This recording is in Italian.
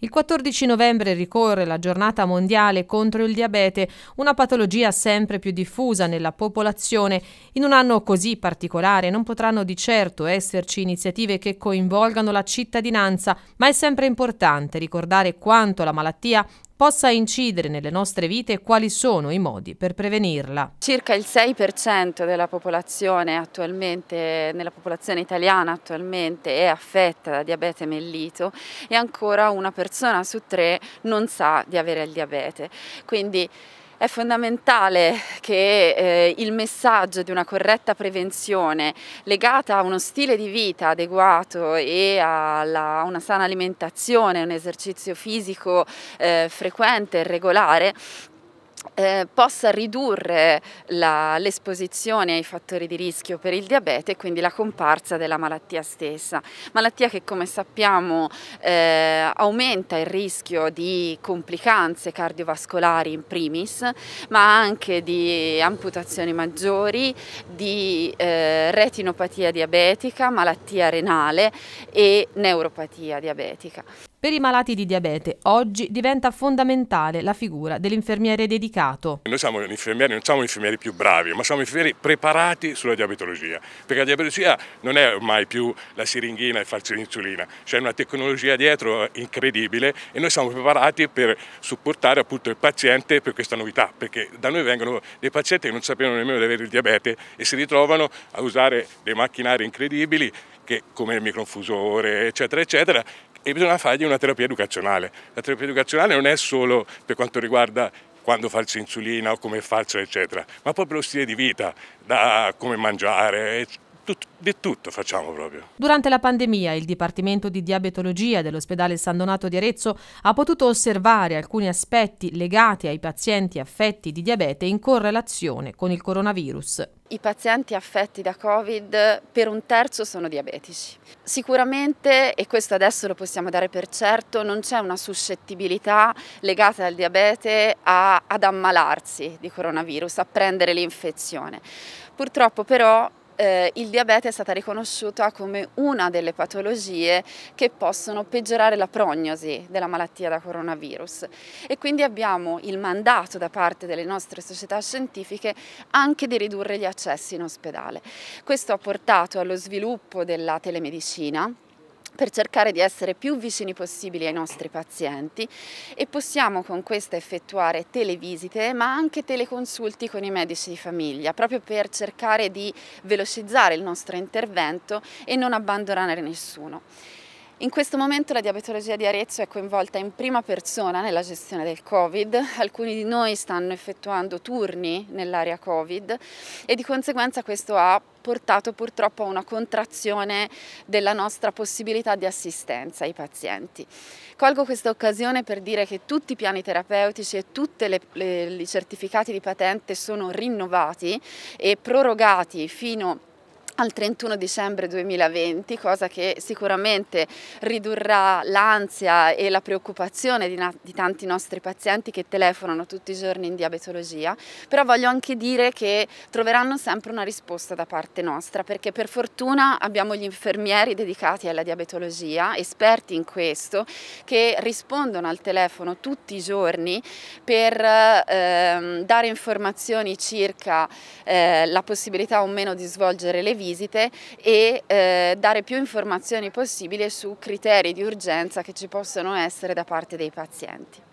Il 14 novembre ricorre la giornata mondiale contro il diabete, una patologia sempre più diffusa nella popolazione. In un anno così particolare non potranno di certo esserci iniziative che coinvolgano la cittadinanza, ma è sempre importante ricordare quanto la malattia possa incidere nelle nostre vite e quali sono i modi per prevenirla. Circa il 6% della popolazione attualmente, nella popolazione italiana attualmente è affetta da diabete mellito e ancora una persona su tre non sa di avere il diabete. Quindi è fondamentale che eh, il messaggio di una corretta prevenzione legata a uno stile di vita adeguato e alla, a una sana alimentazione, un esercizio fisico eh, frequente e regolare eh, possa ridurre l'esposizione ai fattori di rischio per il diabete e quindi la comparsa della malattia stessa. Malattia che come sappiamo eh, aumenta il rischio di complicanze cardiovascolari in primis, ma anche di amputazioni maggiori, di eh, retinopatia diabetica, malattia renale e neuropatia diabetica. Per i malati di diabete oggi diventa fondamentale la figura dell'infermiere dedicato. Noi siamo infermieri, non siamo infermieri più bravi, ma siamo infermieri preparati sulla diabetologia, perché la diabetologia non è ormai più la siringhina e farsi l'insulina, c'è una tecnologia dietro incredibile e noi siamo preparati per supportare appunto il paziente per questa novità, perché da noi vengono dei pazienti che non sapevano nemmeno di avere il diabete e si ritrovano a usare dei macchinari incredibili che, come il microinfusore eccetera eccetera e bisogna fargli una terapia educazionale. La terapia educazionale non è solo per quanto riguarda quando farsi insulina o come farcela eccetera, ma proprio lo stile di vita, da come mangiare, eccetera tut, di tutto facciamo proprio. Durante la pandemia il Dipartimento di Diabetologia dell'ospedale San Donato di Arezzo ha potuto osservare alcuni aspetti legati ai pazienti affetti di diabete in correlazione con il coronavirus. I pazienti affetti da Covid per un terzo sono diabetici. Sicuramente, e questo adesso lo possiamo dare per certo, non c'è una suscettibilità legata al diabete a, ad ammalarsi di coronavirus, a prendere l'infezione. Purtroppo però eh, il diabete è stata riconosciuta come una delle patologie che possono peggiorare la prognosi della malattia da coronavirus e quindi abbiamo il mandato da parte delle nostre società scientifiche anche di ridurre gli accessi in ospedale. Questo ha portato allo sviluppo della telemedicina per cercare di essere più vicini possibili ai nostri pazienti e possiamo con questa effettuare televisite ma anche teleconsulti con i medici di famiglia proprio per cercare di velocizzare il nostro intervento e non abbandonare nessuno. In questo momento la diabetologia di Arezzo è coinvolta in prima persona nella gestione del Covid, alcuni di noi stanno effettuando turni nell'area Covid e di conseguenza questo ha portato purtroppo a una contrazione della nostra possibilità di assistenza ai pazienti. Colgo questa occasione per dire che tutti i piani terapeutici e tutti i certificati di patente sono rinnovati e prorogati fino a al 31 dicembre 2020, cosa che sicuramente ridurrà l'ansia e la preoccupazione di, di, tanti nostri pazienti che telefonano tutti i giorni in diabetologia, però voglio anche dire che troveranno sempre una risposta da parte nostra, perché per fortuna abbiamo gli infermieri dedicati alla diabetologia, esperti in questo, che rispondono al telefono tutti i giorni per ehm, dare informazioni circa eh, la possibilità o meno di svolgere le visite visite e eh, dare più informazioni possibili su criteri di urgenza che ci possono essere da parte dei pazienti.